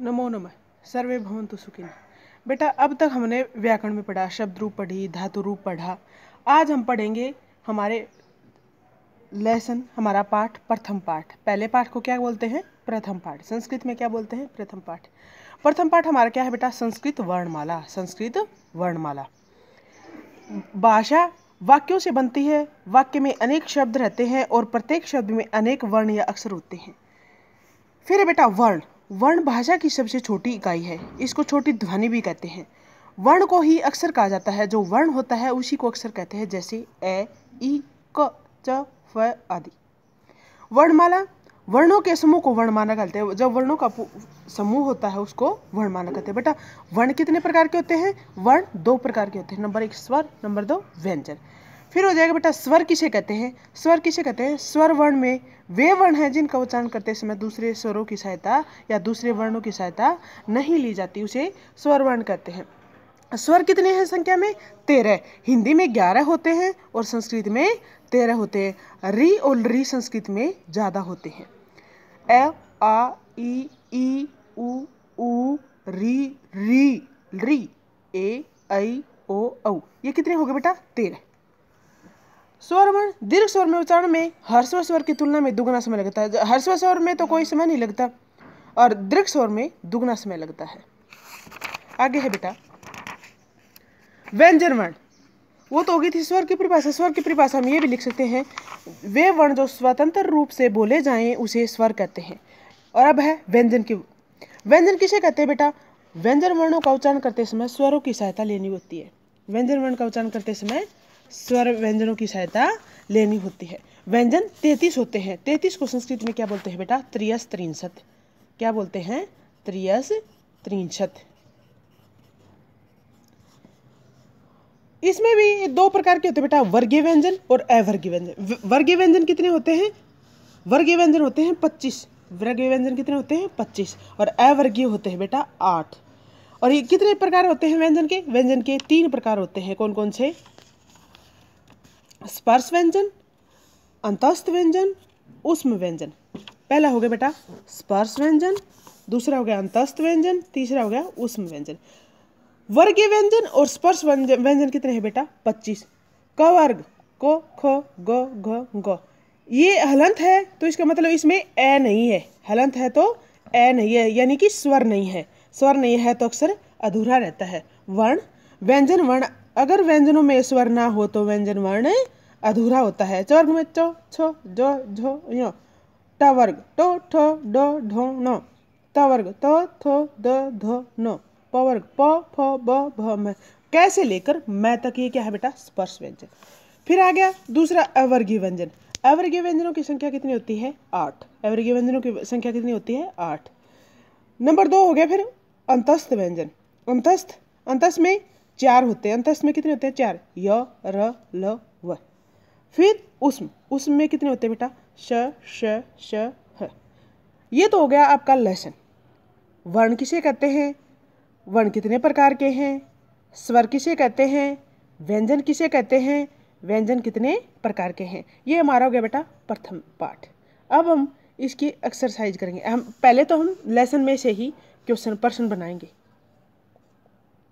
नमो नमः सर्वे भवंतु सुखिन बेटा अब तक हमने व्याकरण में पढ़ा शब्द रूप पढ़ी धातु रूप पढ़ा आज हम पढ़ेंगे हमारे लेसन हमारा पाठ प्रथम पाठ पहले पाठ को क्या बोलते हैं प्रथम पाठ संस्कृत में क्या बोलते हैं प्रथम पाठ प्रथम पाठ हमारा क्या है बेटा संस्कृत वर्णमाला संस्कृत वर्णमाला भाषा वाक्यों से बनती है वाक्य में अनेक शब्द रहते हैं और प्रत्येक शब्द में अनेक वर्ण या अक्षर होते हैं फिर बेटा वर्ण वर्ण भाषा की सबसे छोटी इकाई है इसको छोटी ध्वनि भी कहते हैं वर्ण को ही अक्षर कहा जाता है जो वर्ण होता है उसी को अक्षर कहते हैं जैसे ए ई क च फ आदि वर्णमाला वर्णों के समूह को वर्णमाला कहते हैं जब वर्णों का समूह होता है उसको वर्णमाला कहते हैं बेटा वर्ण कितने प्रकार के होते हैं वर्ण दो प्रकार के होते हैं नंबर एक स्वर नंबर दो व्यंजन फिर हो जाएगा बेटा स्वर किसे कहते हैं स्वर किसे कहते हैं स्वर वर्ण में वे वर्ण हैं जिनका उच्चारण करते समय दूसरे स्वरों की सहायता या दूसरे वर्णों की सहायता नहीं ली जाती उसे स्वर वर्ण कहते हैं स्वर कितने हैं संख्या में तेरह हिंदी में ग्यारह होते हैं और संस्कृत में तेरह होते हैं री और री संस्कृत में ज़्यादा होते हैं ए आ ई ई उ ऊ री री री ए ऐ ओ औ ये कितने हो गए बेटा तेरह स्वर वर्ण दीर्घ स्वर में उच्चारण में हर्स्व स्वर की तुलना में दुगना समय लगता है हर्स्व स्वर में तो कोई समय नहीं लगता और दीर्घ स्वर में दुगना समय लगता है आगे है बेटा व्यंजन वर्ण वो तो होगी थी स्वर की परिभाषा स्वर की परिभाषा हम ये भी लिख सकते हैं वे वर्ण जो स्वतंत्र रूप से बोले जाएं उसे स्वर कहते हैं और अब है व्यंजन की व्यंजन किसे कहते हैं बेटा व्यंजन वर्णों का उच्चारण करते समय स्वरों की सहायता लेनी होती है व्यंजन वर्ण का उच्चारण करते समय स्वर व्यंजनों की सहायता लेनी होती है व्यंजन तैतीस होते हैं तैतीस को संस्कृत में क्या बोलते हैं बेटा त्रियस त्रिशत क्या बोलते हैं त्रियस त्रिशत इसमें भी दो प्रकार के होते हैं बेटा वर्गीय व्यंजन और अवर्गीय व्यंजन वर्गीय व्यंजन कितने होते हैं वर्गीय व्यंजन होते हैं पच्चीस वर्गीय व्यंजन कितने होते हैं पच्चीस और अवर्गीय होते हैं बेटा आठ और ये कितने प्रकार होते हैं व्यंजन के व्यंजन के तीन प्रकार होते हैं कौन कौन से स्पर्श व्यंजन अंतस्थ व्यंजन उष्म व्यंजन पहला हो गया बेटा स्पर्श व्यंजन दूसरा हो गया अंतस्थ व्यंजन तीसरा हो गया उष्म व्यंजन वर्गीय व्यंजन और स्पर्श व्यंजन व्यंजन कितने हैं बेटा पच्चीस क वर्ग को ख ग घ ग ये हलंत है तो इसका मतलब इसमें ए नहीं है हलंत है तो ए नहीं है यानी कि स्वर नहीं है स्वर नहीं है तो अक्सर अधूरा रहता है वर्ण व्यंजन वर्ण अगर व्यंजनों में स्वर ना हो तो व्यंजन वर्ण अधूरा होता है चवर्ग में चो छो जो झो यो टवर्ग टो ठो डो ढो नो तवर्ग तो थो द धो नो पवर्ग प फ ब भ म कैसे लेकर मैं तक ये क्या है बेटा स्पर्श व्यंजन फिर आ गया दूसरा अवर्गीय व्यंजन अवर्गीय व्यंजनों की संख्या कितनी होती है आठ अवर्गीय व्यंजनों की संख्या कितनी होती है आठ नंबर दो हो गया फिर अंतस्थ व्यंजन अंतस्थ अंतस्थ में चार होते हैं अंतस्थ में कितने होते हैं चार य र ल फिर उसम उसम में कितने होते हैं बेटा श श श ह ये तो हो गया आपका लेसन वर्ण किसे कहते हैं वर्ण कितने प्रकार के हैं स्वर किसे कहते हैं व्यंजन किसे कहते हैं व्यंजन कितने प्रकार के हैं ये हमारा हो गया बेटा प्रथम पाठ अब हम इसकी एक्सरसाइज करेंगे हम पहले तो हम लेसन में से ही क्वेश्चन पर्सन बनाएंगे